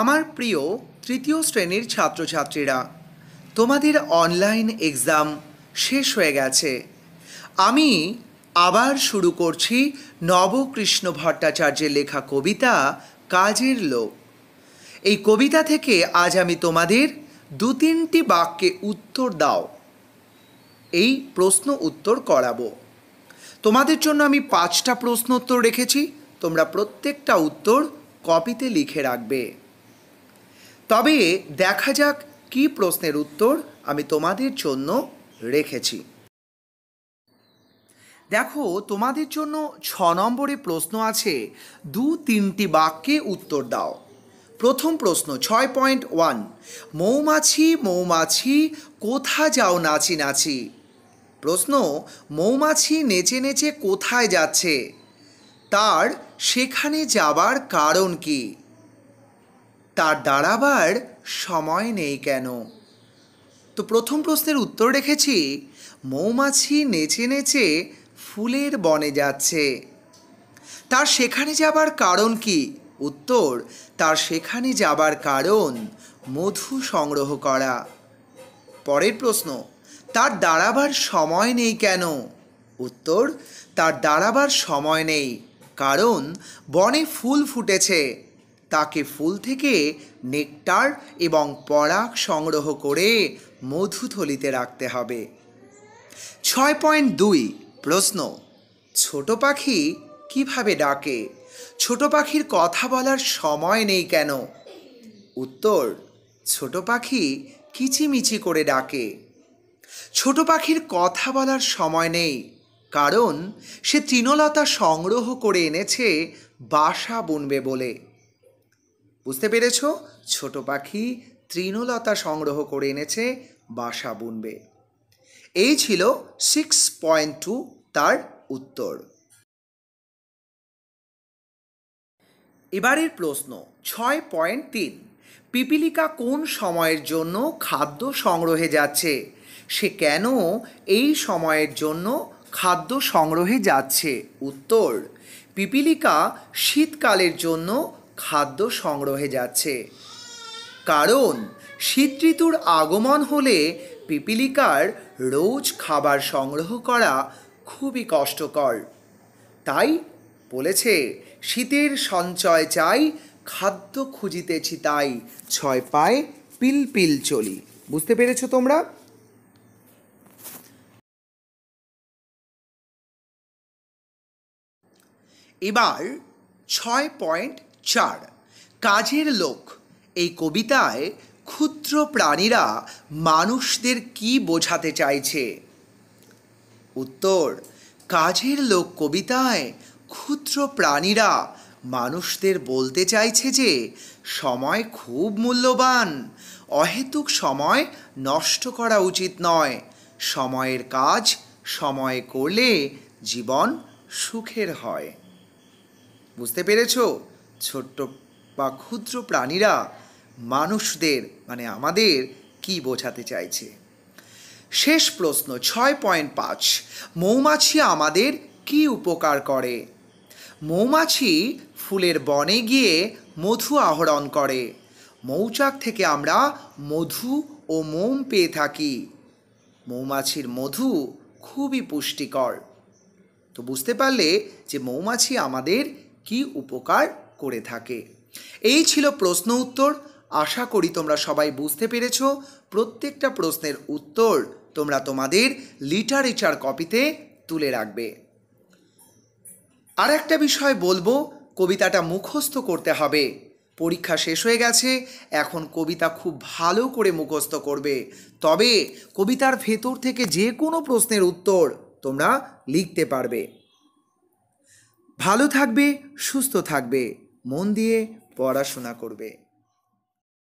আমার প্রিয় তৃতীয় শ্রেণীর ছাত্রছাত্রীরা তোমাদের অনলাইন এক্সাম শেষ হয়ে গেছে আমি আবার শুরু করছি নবকৃষ্ণ ভট্টাচার্যের লেখা কবিতা কাজের লোক এই কবিতা থেকে আজ আমি তোমাদের দু তিনটি বাক্যে উত্তর দাও এই প্রশ্ন উত্তর করাবো তোমাদের জন্য আমি পাঁচটা প্রশ্ন উত্তর রেখেছি তোমরা প্রত্যেকটা উত্তর কপিতে লিখে রাখবে তবে দেখা যাক কি প্রশ্নের উত্তর আমি তোমাদের জন্য রেখেছি দেখো তোমাদের জন্য ছ নম্বরে প্রশ্ন আছে দু তিনটি বাক্যে উত্তর দাও প্রথম প্রশ্ন ছয় পয়েন্ট ওয়ান মৌমাছি মৌমাছি কোথা যাও নাচি নাচি প্রশ্ন মৌমাছি নেচে নেচে কোথায় যাচ্ছে তার সেখানে যাবার কারণ কী তার দাঁড়াবার সময় নেই কেন তো প্রথম প্রশ্নের উত্তর রেখেছি মৌমাছি নেচে নেচে ফুলের বনে যাচ্ছে তার সেখানে যাবার কারণ কি উত্তর তার সেখানে যাবার কারণ মধু সংগ্রহ করা পরের প্রশ্ন তার দাঁড়াবার সময় নেই কেন উত্তর তার দাঁড়াবার সময় নেই কারণ বনে ফুল ফুটেছে তাকে ফুল থেকে নেকটার এবং পরাগ সংগ্রহ করে মধু থলিতে রাখতে হবে ছয় পয়েন্ট দুই প্রশ্ন ছোট পাখি কিভাবে ডাকে ছোট পাখির কথা বলার সময় নেই কেন উত্তর ছোট পাখি কিচিমিচি করে ডাকে ছোট পাখির কথা বলার সময় নেই কারণ সে তৃণলতা সংগ্রহ করে এনেছে বাসা বুনবে বলে বুঝতে পেরেছ ছোট পাখি তৃণলতা সংগ্রহ করে এনেছে বাসা বুনবে এই ছিল সিক্স পয়েন্ট টু তার উত্তর এবারের প্রশ্ন ছয় পয়েন্ট তিন পিপিলিকা কোন সময়ের জন্য খাদ্য সংগ্রহে যাচ্ছে সে কেন এই সময়ের জন্য খাদ্য সংগ্রহে যাচ্ছে উত্তর পিপিলিকা শীতকালের জন্য খাদ্য সংগ্রহে যাচ্ছে কারণ শীত ঋতুর আগমন হলে পিপিলিকার রোজ খাবার সংগ্রহ করা খুবই কষ্টকর তাই বলেছে শীতের সঞ্চয় চাই খাদ্য খুঁজিতেছি তাই ছয় পায় পিলপিল চলি বুঝতে পেরেছো তোমরা এবার ছয় পয়েন্ট চার কাজের লোক এই কবিতায় ক্ষুদ্র প্রাণীরা মানুষদের কি বোঝাতে চাইছে উত্তর কাজের লোক কবিতায় ক্ষুদ্র প্রাণীরা মানুষদের বলতে চাইছে যে সময় খুব মূল্যবান অহেতুক সময় নষ্ট করা উচিত নয় সময়ের কাজ সময়ে করলে জীবন সুখের হয় বুঝতে পেরেছো ছোট্ট বা ক্ষুদ্র প্রাণীরা মানুষদের মানে আমাদের কি বোঝাতে চাইছে শেষ প্রশ্ন ছয় পয়েন্ট পাঁচ মৌমাছি আমাদের কি উপকার করে মৌমাছি ফুলের বনে গিয়ে মধু আহরণ করে মৌচাক থেকে আমরা মধু ও মোম পেয়ে থাকি মৌমাছির মধু খুবই পুষ্টিকর তো বুঝতে পারলে যে মৌমাছি আমাদের কি উপকার করে থাকে এই ছিল প্রশ্ন উত্তর আশা করি তোমরা সবাই বুঝতে পেরেছ প্রত্যেকটা প্রশ্নের উত্তর তোমরা তোমাদের লিটারেচার কপিতে তুলে রাখবে আর একটা বিষয় বলবো কবিতাটা মুখস্থ করতে হবে পরীক্ষা শেষ হয়ে গেছে এখন কবিতা খুব ভালো করে মুখস্থ করবে তবে কবিতার ভেতর থেকে যে কোনো প্রশ্নের উত্তর তোমরা লিখতে পারবে ভালো থাকবে সুস্থ থাকবে মন দিয়ে পড়াশোনা করবে